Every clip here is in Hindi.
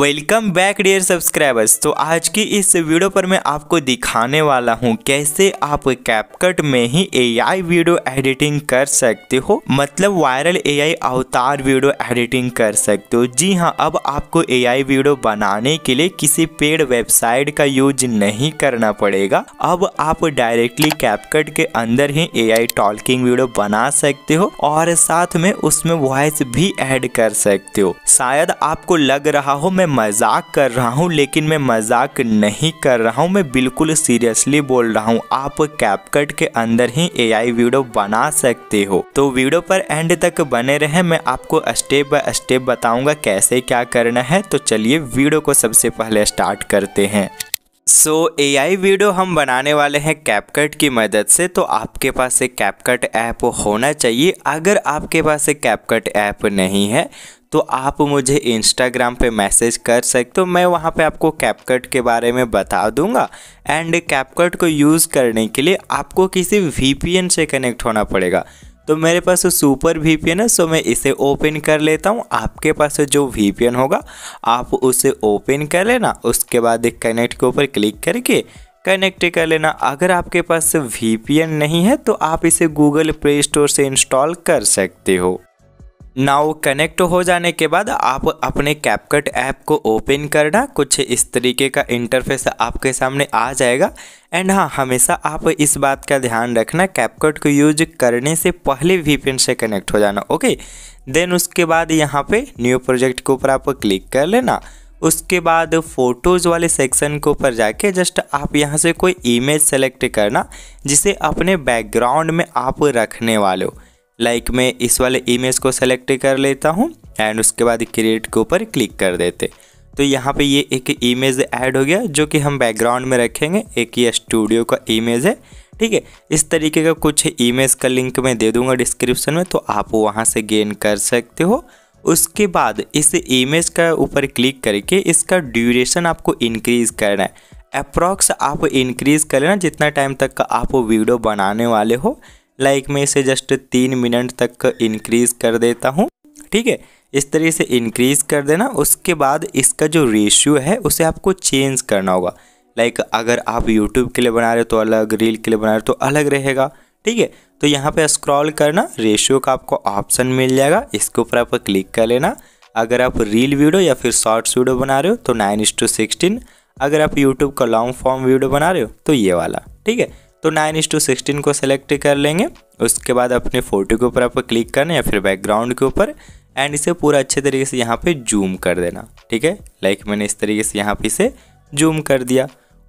वेलकम बैक डियर सब्सक्राइबर्स तो आज की इस वीडियो पर मैं आपको दिखाने वाला हूँ कैसे आप कैपकट में ही एआई वीडियो एडिटिंग कर सकते हो मतलब viral AI avatar video editing कर सकते हो जी हाँ अब आपको एआई वीडियो बनाने के लिए किसी पेड वेबसाइट का यूज नहीं करना पड़ेगा अब आप डायरेक्टली कैपकट के अंदर ही ए आई वीडियो बना सकते हो और साथ में उसमें वॉइस भी एड कर सकते हो शायद आपको लग रहा हो मैं मजाक कर रहा हूँ लेकिन मैं मजाक नहीं कर रहा हूँ मैं बिल्कुल सीरियसली बोल रहा हूँ आप कैपकट के अंदर ही आई वीडियो बना सकते हो तो वीडियो पर एंड तक बने रहे मैं आपको स्टेप बाय स्टेप बताऊंगा कैसे क्या करना है तो चलिए वीडियो को सबसे पहले स्टार्ट करते हैं सो ए आई वीडियो हम बनाने वाले हैं कैपकट की मदद से तो आपके पास एक कैपकट ऐप होना चाहिए अगर आपके पास एक कैपकट ऐप नहीं है तो आप मुझे इंस्टाग्राम पे मैसेज कर सकते हो मैं वहाँ पे आपको कैपकट के बारे में बता दूंगा एंड कैपकट को यूज़ करने के लिए आपको किसी वी से कनेक्ट होना पड़ेगा तो मेरे पास सुपर वी है सो मैं इसे ओपन कर लेता हूँ आपके पास जो वी होगा आप उसे ओपन कर लेना उसके बाद एक कनेक्ट के ऊपर क्लिक करके कनेक्ट कर लेना अगर आपके पास वी नहीं है तो आप इसे गूगल प्ले स्टोर से इंस्टॉल कर सकते हो नाउ कनेक्ट हो जाने के बाद आप अपने कैपकट ऐप को ओपन करना कुछ इस तरीके का इंटरफेस आपके सामने आ जाएगा एंड हाँ हमेशा आप इस बात का ध्यान रखना कैपकट को यूज करने से पहले वी से कनेक्ट हो जाना ओके देन उसके बाद यहाँ पे न्यू प्रोजेक्ट के ऊपर आप क्लिक कर लेना उसके बाद फ़ोटोज़ वाले सेक्शन के ऊपर जाके जस्ट आप यहाँ से कोई इमेज सेलेक्ट करना जिसे अपने बैकग्राउंड में आप रखने वाले हो लाइक मैं इस वाले इमेज को सेलेक्ट कर लेता हूँ एंड उसके बाद क्रिएट के ऊपर क्लिक कर देते तो यहाँ पे ये एक इमेज ऐड हो गया जो कि हम बैकग्राउंड में रखेंगे एक ये स्टूडियो का इमेज है ठीक है इस तरीके का कुछ इमेज का लिंक मैं दे दूंगा डिस्क्रिप्शन में तो आप वहाँ से गेन कर सकते हो उसके बाद इस इमेज का ऊपर क्लिक करके इसका ड्यूरेशन आपको इंक्रीज़ करना है अप्रॉक्स आप इंक्रीज़ कर लेना जितना टाइम तक का आप वीडियो बनाने वाले हो लाइक मैं इसे जस्ट तीन मिनट तक इंक्रीज़ कर देता हूँ ठीक है इस तरीके से इंक्रीज़ कर देना उसके बाद इसका जो रेशियो है उसे आपको चेंज करना होगा लाइक अगर आप यूट्यूब के लिए बना रहे हो तो अलग रील के लिए बना रहे हो तो अलग रहेगा ठीक है तो यहाँ पे स्क्रॉल करना रेशियो का आपको ऑप्शन मिल जाएगा इसके ऊपर आप क्लिक कर लेना अगर आप रील वीडियो या फिर शॉर्ट्स वीडियो बना रहे हो तो नाइन टू सिक्सटीन अगर आप यूट्यूब का लॉन्ग फॉर्म वीडियो बना रहे हो तो ये वाला ठीक है तो नाइन इस टू सिक्सटीन को सेलेक्ट कर लेंगे उसके बाद अपने फ़ोटो के ऊपर आपको क्लिक करना या फिर बैकग्राउंड के ऊपर एंड इसे पूरा अच्छे तरीके से यहाँ पे जूम कर देना ठीक है लाइक मैंने इस तरीके से यहाँ पे इसे जूम कर दिया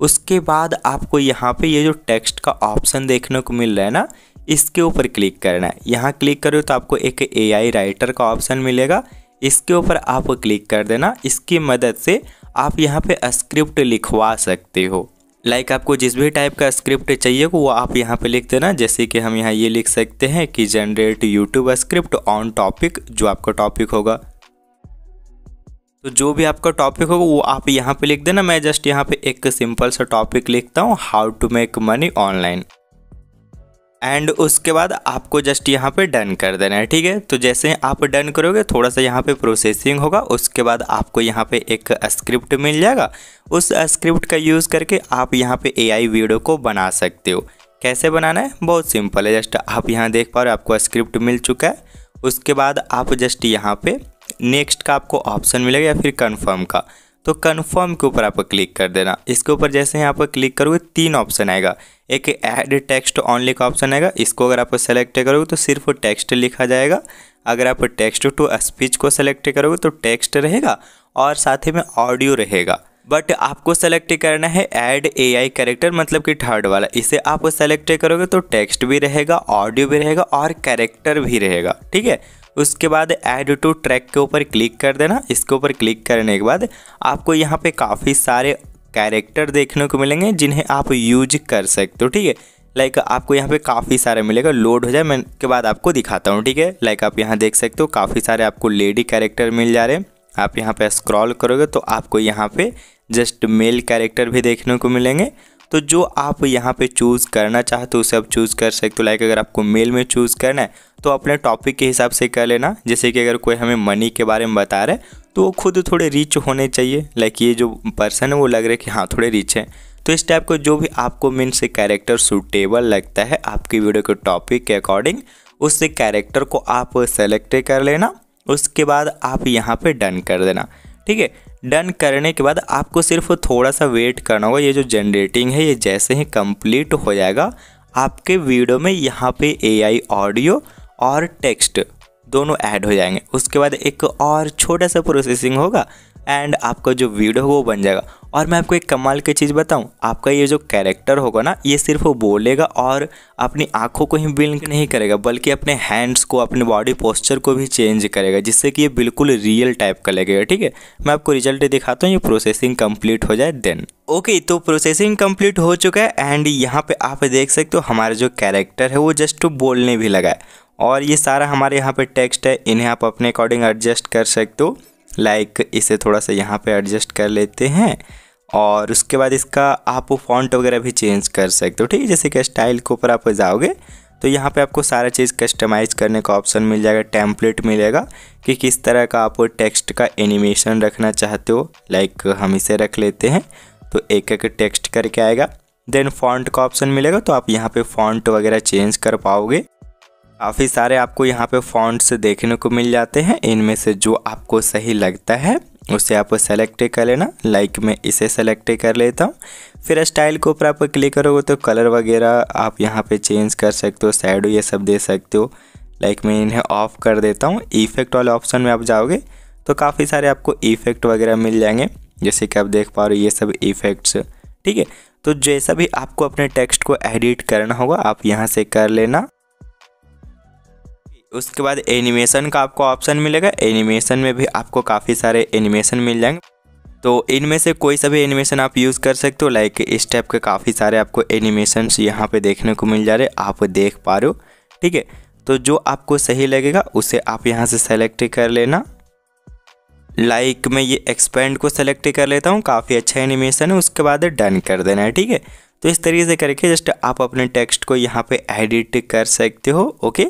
उसके बाद आपको यहाँ पे ये जो टेक्स्ट का ऑप्शन देखने को मिल रहा है ना इसके ऊपर क्लिक करना है यहाँ क्लिक करो तो आपको एक ए राइटर का ऑप्शन मिलेगा इसके ऊपर आपको क्लिक कर देना इसकी मदद से आप यहाँ पे स्क्रिप्ट लिखवा सकते हो लाइक like आपको जिस भी टाइप का स्क्रिप्ट चाहिए वो आप यहाँ पे लिख देना जैसे कि हम यहाँ ये लिख सकते हैं कि generate YouTube script on topic जो आपका टॉपिक होगा तो जो भी आपका टॉपिक होगा वो आप यहाँ पे लिख देना मैं जस्ट यहाँ पे एक सिंपल सा टॉपिक लिखता हूँ how to make money online and उसके बाद आपको जस्ट यहाँ पे डन कर देना है ठीक है तो जैसे आप डन करोगे थोड़ा सा यहाँ पे प्रोसेसिंग होगा उसके बाद आपको यहाँ पे एक स्क्रिप्ट मिल जाएगा उस स्क्रिप्ट का यूज़ करके आप यहाँ पे एआई वीडियो को बना सकते हो कैसे बनाना है बहुत सिंपल है जस्ट आप यहाँ देख पा रहे हो आपको स्क्रिप्ट मिल चुका है उसके बाद आप जस्ट यहाँ पे नेक्स्ट का आपको ऑप्शन मिलेगा या फिर कन्फर्म का तो कन्फर्म के ऊपर आपको क्लिक कर देना इसके ऊपर जैसे ही आप क्लिक करोगे तीन ऑप्शन आएगा एक ऐड टेक्स्ट ऑनली का ऑप्शन आएगा इसको अगर आप सेलेक्ट करोगे तो सिर्फ टेक्स्ट लिखा जाएगा अगर आप टेक्स्ट टू स्पीच को सेलेक्ट करोगे तो टेक्स्ट रहेगा और साथ ही में ऑडियो रहेगा बट आपको सेलेक्ट करना है ऐड ए आई करेक्टर मतलब कि थर्ड वाला इसे आप सेलेक्ट करोगे तो टेक्स्ट भी रहेगा ऑडियो भी रहेगा और कैरेक्टर भी रहेगा ठीक है उसके बाद ऐड टू ट्रैक के ऊपर क्लिक कर देना इसके ऊपर क्लिक करने के बाद आपको यहाँ पे काफ़ी सारे कैरेक्टर देखने को मिलेंगे जिन्हें आप यूज कर सकते हो ठीक है लाइक आपको यहाँ पे काफ़ी सारे मिलेगा लोड हो जाए मैं के बाद आपको दिखाता हूँ ठीक है लाइक आप यहाँ देख सकते हो काफ़ी सारे आपको लेडी कैरेक्टर मिल जा रहे हैं आप यहाँ पे स्क्रॉल करोगे तो आपको यहाँ पे जस्ट मेल कैरेक्टर भी देखने को मिलेंगे तो जो आप यहाँ पे चूज़ करना चाहते हो उसे आप चूज़ कर सकते हो लाइक अगर आपको मेल में चूज़ करना है तो अपने टॉपिक के हिसाब से कर लेना जैसे कि अगर कोई हमें मनी के बारे में बता रहा है तो वो खुद थोड़े रिच होने चाहिए लाइक ये जो पर्सन है वो लग रहा है कि हाँ थोड़े रिच हैं तो इस टाइप का जो भी आपको मीन से कैरेक्टर सूटेबल लगता है आपकी वीडियो के टॉपिक के अकॉर्डिंग उस कैरेक्टर को आप सेलेक्ट कर लेना उसके बाद आप यहाँ पे डन कर देना ठीक है डन करने के बाद आपको सिर्फ थोड़ा सा वेट करना होगा ये जो जनरेटिंग है ये जैसे ही कंप्लीट हो जाएगा आपके वीडियो में यहाँ पे एआई ऑडियो और टेक्स्ट दोनों ऐड हो जाएंगे उसके बाद एक और छोटा सा प्रोसेसिंग होगा एंड आपका जो वीडियो वो बन जाएगा और मैं आपको एक कमाल की चीज़ बताऊं आपका ये जो कैरेक्टर होगा ना ये सिर्फ बोलेगा और अपनी आंखों को ही ब्लिंक नहीं करेगा बल्कि अपने हैंड्स को अपने बॉडी पोस्चर को भी चेंज करेगा जिससे कि ये बिल्कुल रियल टाइप का लगेगा ठीक है मैं आपको रिजल्ट दिखाता हूँ ये प्रोसेसिंग कम्प्लीट हो जाए देन ओके okay, तो प्रोसेसिंग कंप्लीट हो चुका है एंड यहाँ पे आप देख सकते हो हमारा जो कैरेक्टर है वो जस्ट बोलने भी लगा है और ये सारा हमारे यहाँ पे टेक्स्ट है इन्हें आप अपने अकॉर्डिंग एडजस्ट कर सकते हो लाइक इसे थोड़ा सा यहाँ पे एडजस्ट कर लेते हैं और उसके बाद इसका आप वो फॉन्ट वगैरह भी चेंज कर सकते हो ठीक है जैसे कि स्टाइल के ऊपर आप जाओगे तो यहाँ पे आपको सारा चीज़ कस्टमाइज़ करने का ऑप्शन मिल जाएगा टेम्पलेट मिलेगा कि किस तरह का आप टेक्स्ट का एनिमेशन रखना चाहते हो लाइक हम इसे रख लेते हैं तो एक एक टेक्स्ट करके आएगा देन फॉन्ट का ऑप्शन मिलेगा तो आप यहाँ पे फॉन्ट वगैरह चेंज कर पाओगे काफ़ी सारे आपको यहाँ पे फॉन्ट्स देखने को मिल जाते हैं इनमें से जो आपको सही लगता है उसे आपको सेलेक्ट कर लेना लाइक मैं इसे सेलेक्ट कर लेता हूँ फिर स्टाइल के ऊपर आप क्लिक करोगे तो कलर वगैरह आप यहाँ पे चेंज कर सकते हो शेडो ये सब दे सकते हो लाइक मैं इन्हें ऑफ कर देता हूँ इफेक्ट वाले ऑप्शन में आप जाओगे तो काफ़ी सारे आपको इफेक्ट वगैरह मिल जाएंगे जैसे कि आप देख पा रहे हो ये सब इफेक्ट्स ठीक है तो जैसा भी आपको अपने टेक्स्ट को एडिट करना होगा आप यहाँ से कर लेना उसके बाद एनिमेशन का आपको ऑप्शन मिलेगा एनिमेशन में भी आपको काफ़ी सारे एनिमेशन मिल जाएंगे तो इनमें से कोई सा भी एनिमेशन आप यूज़ कर सकते हो लाइक इस टाइप के काफ़ी सारे आपको एनिमेशन यहाँ पे देखने को मिल जा रहे आप देख पा रहे हो ठीक है तो जो आपको सही लगेगा उसे आप यहाँ से सेलेक्ट कर लेना लाइक like मैं ये एक्सपेंड को सेलेक्ट कर लेता हूँ काफ़ी अच्छा एनिमेशन है उसके बाद डन कर देना है ठीक है तो इस तरीके से करके जस्ट आप अपने टेक्स्ट को यहाँ पे एडिट कर सकते हो ओके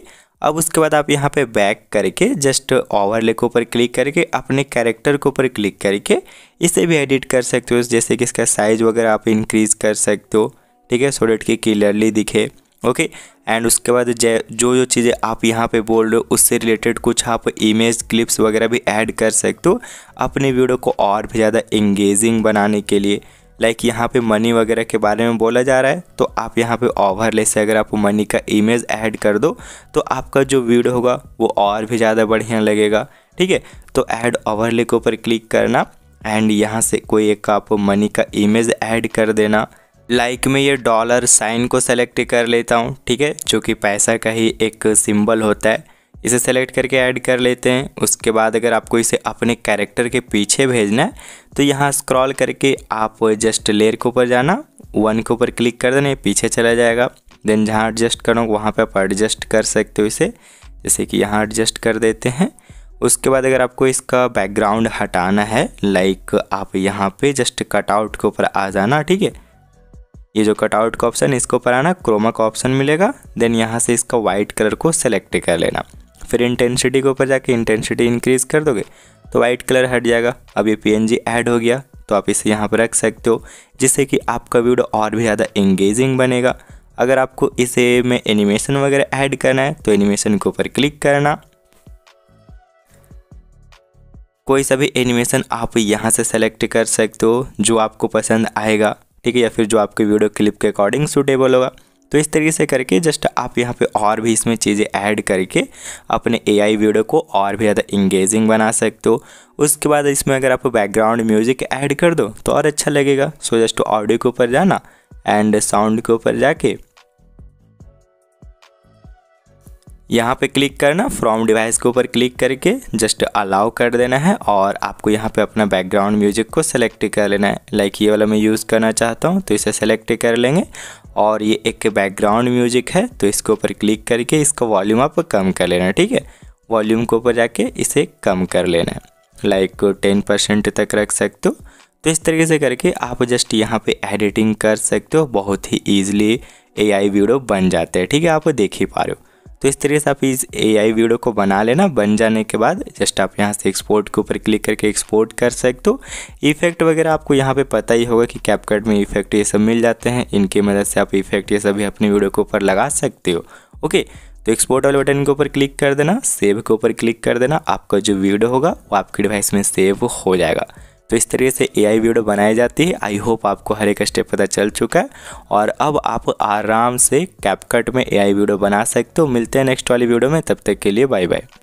अब उसके बाद आप यहाँ पे बैक करके जस्ट ओवरले के ऊपर क्लिक करके अपने कैरेक्टर के ऊपर क्लिक करके इसे भी एडिट कर सकते हो जैसे कि इसका साइज़ वगैरह आप इंक्रीज़ कर सकते हो ठीक है सो डेट कि क्लियरली दिखे ओके एंड उसके बाद जो जो चीज़ें आप यहाँ पे बोल रहे हो उससे रिलेटेड कुछ आप इमेज क्लिप्स वगैरह भी ऐड कर सकते हो अपने वीडियो को और भी ज़्यादा इंगेजिंग बनाने के लिए लाइक यहाँ पे मनी वगैरह के बारे में बोला जा रहा है तो आप यहाँ पे ओवरले से अगर आप मनी का इमेज ऐड कर दो तो आपका जो वीडियो होगा वो और भी ज़्यादा बढ़िया लगेगा ठीक है तो ऐड ओवरले के ऊपर क्लिक करना एंड यहाँ से कोई एक आप मनी का इमेज ऐड कर देना लाइक like में ये डॉलर साइन को सेलेक्ट कर लेता हूँ ठीक है जो कि पैसा का ही एक सिंबल होता है इसे सेलेक्ट करके ऐड कर लेते हैं उसके बाद अगर आपको इसे अपने कैरेक्टर के पीछे भेजना है तो यहाँ स्क्रॉल करके आप जस्ट लेयर के ऊपर जाना वन के ऊपर क्लिक कर देना पीछे चला जाएगा देन जहाँ एडजस्ट करो वहाँ पर आप एडजस्ट कर सकते हो इसे जैसे कि यहाँ एडजस्ट कर देते हैं उसके बाद अगर आपको इसका बैकग्राउंड हटाना है लाइक आप यहाँ पे जस्ट कटआउट के ऊपर आ जाना ठीक है ये जो कटआउट का ऑप्शन है इसके ऊपर आना क्रोमा का ऑप्शन मिलेगा देन यहाँ से इसका वाइट कलर को सेलेक्ट कर लेना फिर इंटेंसिटी के ऊपर जाके इंटेंसिटी इंक्रीज़ कर दोगे तो वाइट कलर हट जाएगा अब ये पी ऐड हो गया तो आप इसे यहाँ पर रख सकते हो जिससे कि आपका वीडियो और भी ज़्यादा इंगेजिंग बनेगा अगर आपको इसे में एनिमेशन वगैरह ऐड करना है तो एनिमेशन के ऊपर क्लिक करना कोई सा भी एनिमेशन आप यहाँ से सेलेक्ट कर सकते हो जो आपको पसंद आएगा ठीक है या फिर जो आपके वीडियो क्लिप के अकॉर्डिंग सूटेबल होगा तो इस तरीके से करके जस्ट आप यहाँ पे और भी इसमें चीज़ें ऐड करके अपने एआई वीडियो को और भी ज़्यादा इंगेजिंग बना सकते हो उसके बाद इसमें अगर आप बैकग्राउंड म्यूज़िक ऐड कर दो तो और अच्छा लगेगा सो जस्ट ऑडियो के ऊपर जाना एंड साउंड के ऊपर जाके यहाँ पे क्लिक करना फ्रॉम डिवाइस के ऊपर क्लिक करके जस्ट अलाउ कर देना है और आपको यहाँ पे अपना बैकग्राउंड म्यूजिक को सेलेक्ट कर लेना है लाइक ये वाला मैं यूज़ करना चाहता हूँ तो इसे सेलेक्ट कर लेंगे और ये एक बैकग्राउंड म्यूजिक है तो इसके ऊपर क्लिक करके इसका वॉल्यूम आप कम कर लेना ठीक है वॉल्यूम के ऊपर जाके इसे कम कर लेना है लाइक टेन परसेंट तक रख सकते हो तो इस तरीके से करके आप जस्ट यहाँ पे एडिटिंग कर सकते हो बहुत ही ईजिली एआई वीडियो बन जाते हैं ठीक है आप देख ही पा रहे हो तो इस तरीके से आप इस आई वीडियो को बना लेना बन जाने के बाद जस्ट आप यहाँ से एक्सपोर्ट के ऊपर क्लिक करके एक्सपोर्ट कर सकते हो इफेक्ट वगैरह आपको यहाँ पे पता ही होगा कि कैपकट में इफेक्ट ये सब मिल जाते हैं इनकी मदद से आप इफेक्ट ये सभी अपनी वीडियो के ऊपर लगा सकते हो ओके तो एक्सपोर्ट वाले बटन के ऊपर क्लिक कर देना सेव के ऊपर क्लिक कर देना आपका जो वीडियो होगा वो आपके डिवाइस में सेव हो जाएगा तो इस तरीके से ए वीडियो बनाई जाती है आई होप आपको हर एक स्टेप पता चल चुका है और अब आप आराम से कैपकट में ए वीडियो बना सकते हो मिलते हैं नेक्स्ट वाली वीडियो में तब तक के लिए बाय बाय